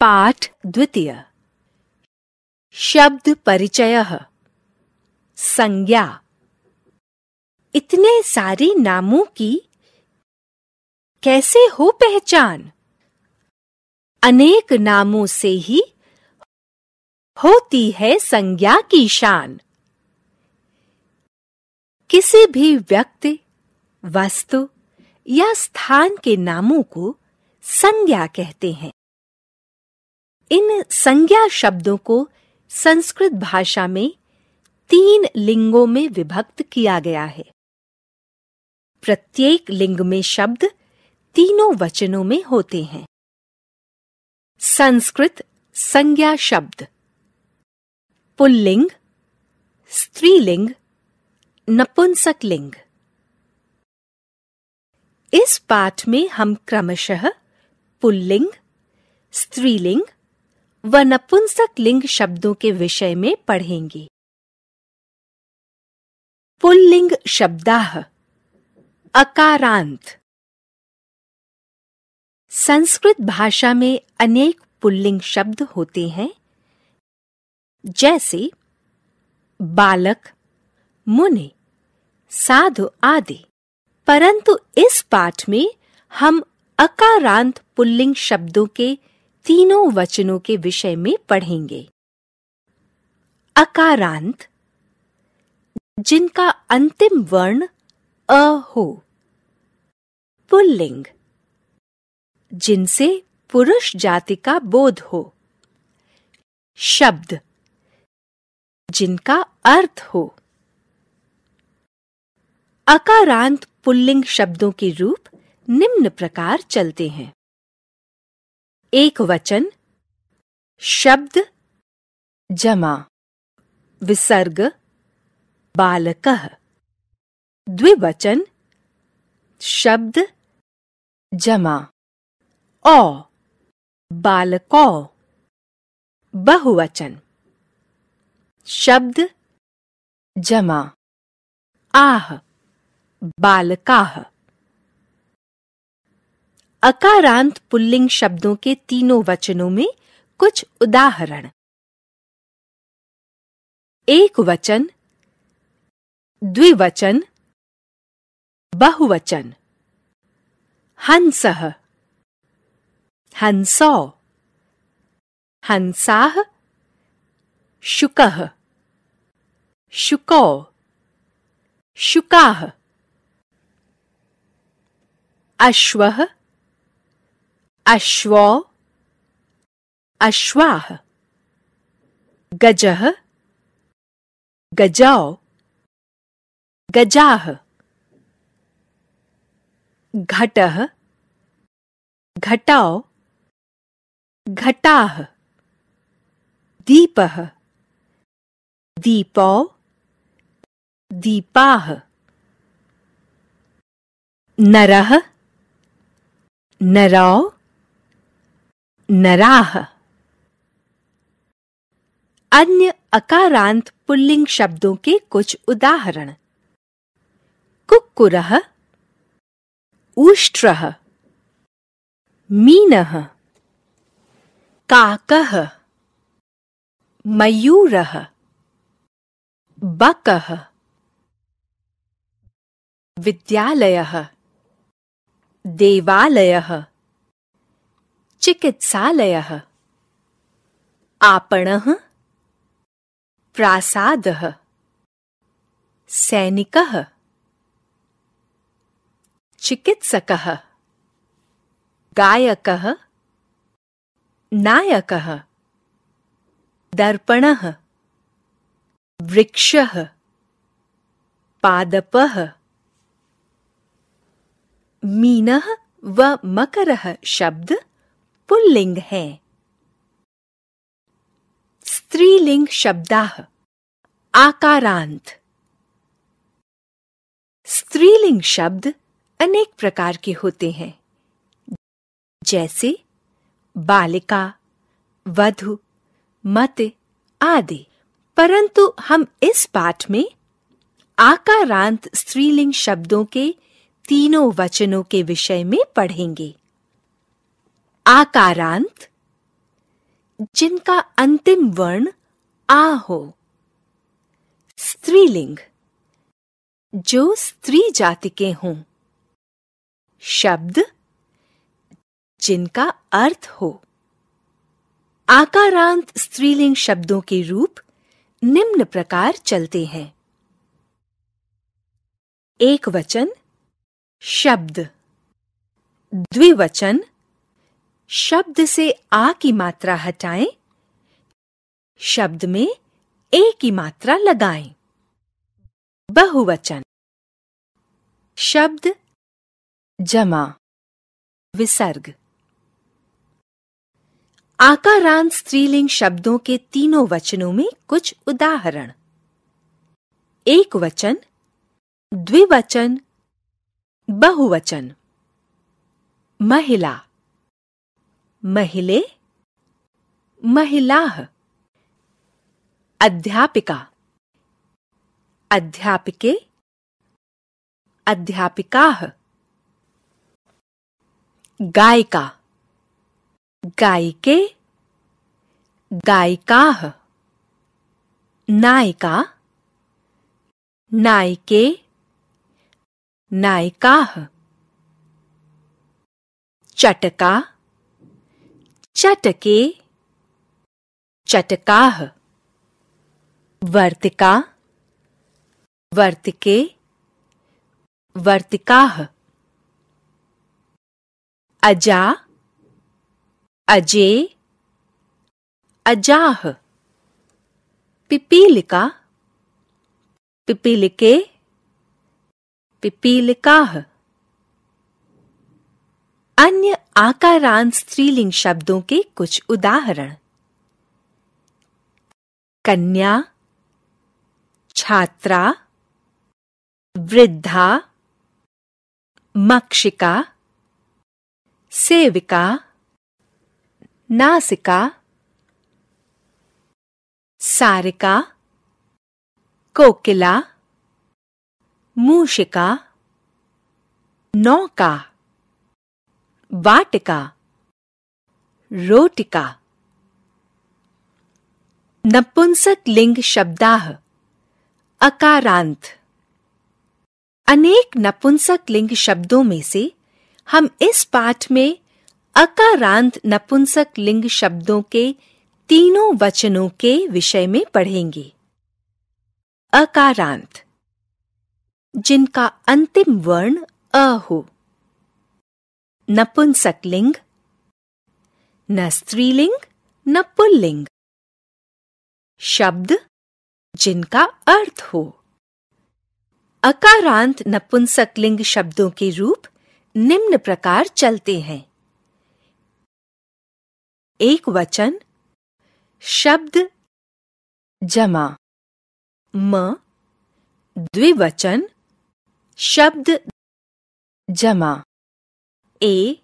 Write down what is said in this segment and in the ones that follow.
पाठ द्वितीय शब्द परिचय संज्ञा इतने सारे नामों की कैसे हो पहचान अनेक नामों से ही होती है संज्ञा की शान किसी भी व्यक्ति वस्तु या स्थान के नामों को संज्ञा कहते हैं इन संज्ञा शब्दों को संस्कृत भाषा में तीन लिंगों में विभक्त किया गया है प्रत्येक लिंग में शब्द तीनों वचनों में होते हैं संस्कृत संज्ञा शब्द पुल्लिंग स्त्रीलिंग नपुंसकलिंग इस पाठ में हम क्रमशः पुल्लिंग स्त्रीलिंग व नपुंसक लिंग शब्दों के विषय में पढ़ेंगे पुल्लिंग शब्दाह अकारांत संस्कृत भाषा में अनेक पुल्लिंग शब्द होते हैं जैसे बालक मुनि साधु आदि परंतु इस पाठ में हम अकारांत पुल्लिंग शब्दों के तीनों वचनों के विषय में पढ़ेंगे अकारांत जिनका अंतिम वर्ण अ हो पुल्लिंग जिनसे पुरुष जाति का बोध हो शब्द जिनका अर्थ हो अकारांत पुल्लिंग शब्दों के रूप निम्न प्रकार चलते हैं एक वचन शब्द जमा विसर्ग बालक द्विवचन शब्द जमा ओ बालको बहुवचन शब्द जमा आह बालकाह अकारांत पुल्लिंग शब्दों के तीनों वचनों में कुछ उदाहरण एक वचन द्विवचन बहुवचन हंस हंसौ हंसा शुक शुको शुका अश्व अश्वो अश्वाह गज गजाओ गजाह घट घटाओ घटाह दीप दीपो दीपाह नरह नराओ नराह अन्य अकारांत पुल्लिंग शब्दों के कुछ उदाहरण कुक्कुरः उष्ट्रः मीनः काकः मयूरः बकः विद्यालयः देवालयः चिकित्सालय आपण प्रासादः सैनिक चिकित्सक गायक नायक दर्पण वृक्ष पादप मीन व मकर शब्द पुल्लिंग है स्त्रीलिंग शब्दाह आकारांत स्त्रीलिंग शब्द अनेक प्रकार के होते हैं जैसे बालिका वधु मत आदि परंतु हम इस पाठ में आकारांत स्त्रीलिंग शब्दों के तीनों वचनों के विषय में पढ़ेंगे आकारांत जिनका अंतिम वर्ण आ हो स्त्रीलिंग जो स्त्री जाति के हों शब्द जिनका अर्थ हो आकारांत स्त्रीलिंग शब्दों के रूप निम्न प्रकार चलते हैं एक वचन शब्द द्विवचन शब्द से आ की मात्रा हटाएं, शब्द में ए की मात्रा लगाएं। बहुवचन शब्द जमा विसर्ग आकारांत स्त्रीलिंग शब्दों के तीनों वचनों में कुछ उदाहरण एक वचन द्विवचन बहुवचन महिला महिले महिला अध्यापिका अध्यापिके अध्यापिका गायिका गायिके गायिका नायिका नायिके नायिका चटका चटके चटकाह वर्तिका वर्तिके वर्तिकाह अजा अजे अजाह पिपीलिका पिपीलिके पिपीलिकाह अन्य आकारांत स्त्रीलिंग शब्दों के कुछ उदाहरण कन्या छात्रा वृद्धा मक्षिका सेविका नासिका सारिका कोकिला मूषिका नौका वाटिका रोटिका नपुंसक लिंग शब्दाह अकारांत अनेक नपुंसक लिंग शब्दों में से हम इस पाठ में अकारांत नपुंसक लिंग शब्दों के तीनों वचनों के विषय में पढ़ेंगे अकारांत जिनका अंतिम वर्ण अ हो नपुंसकलिंग न स्त्रीलिंग न पुल्लिंग शब्द जिनका अर्थ हो अकारांत नपुंसकलिंग शब्दों के रूप निम्न प्रकार चलते हैं एक वचन शब्द जमा म द्विवचन शब्द जमा ए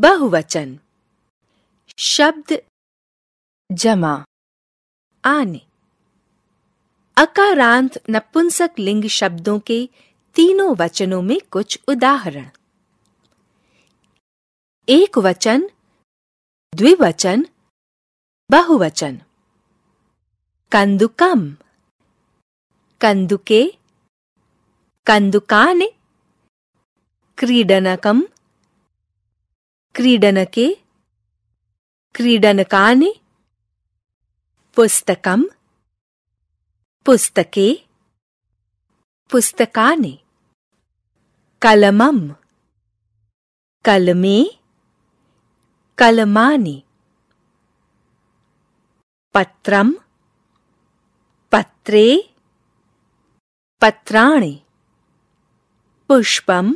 बहुवचन शब्द जमा आने अकारांत नपुंसक लिंग शब्दों के तीनों वचनों में कुछ उदाहरण एक वचन द्विवचन बहुवचन कंदुकम कंदुके कंदुकाने क्रीडनकम क्रीडनके क्रीडनकानि पुस्तकं पुस्तके पुस्तकानि कलमं कलमे कलमानि पत्रं पत्रे पत्राणि पुष्पं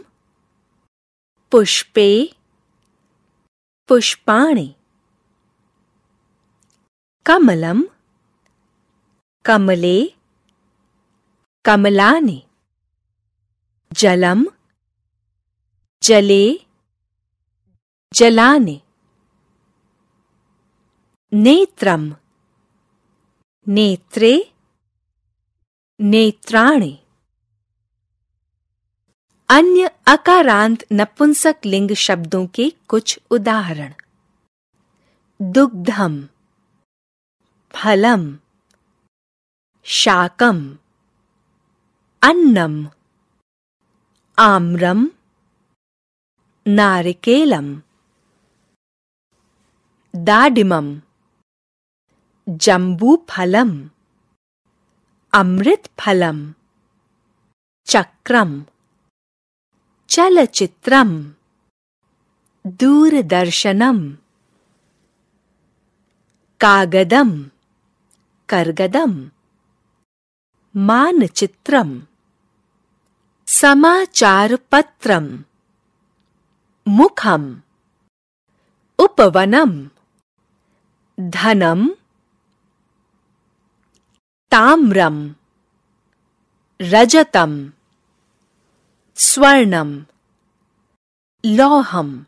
पुष्पे पुष्पाणि कमलम कमले कमलानि जलम जले जलानि नेत्रम नेत्रे नेत्राणि अन्य अकारांत नपुंसक लिंग शब्दों के कुछ उदाहरण दुग्धम फलम शाकम अन्नम आम्रम नारिकेलम दाडिमम जम्बूफलम अमृतफलम चक्रम दूरदर्शनम कागदम करगदम मानचित्रम समाचार पत्रम मुखम उपवनम धनम ताम्रम रजतम स्वर्णम लौहम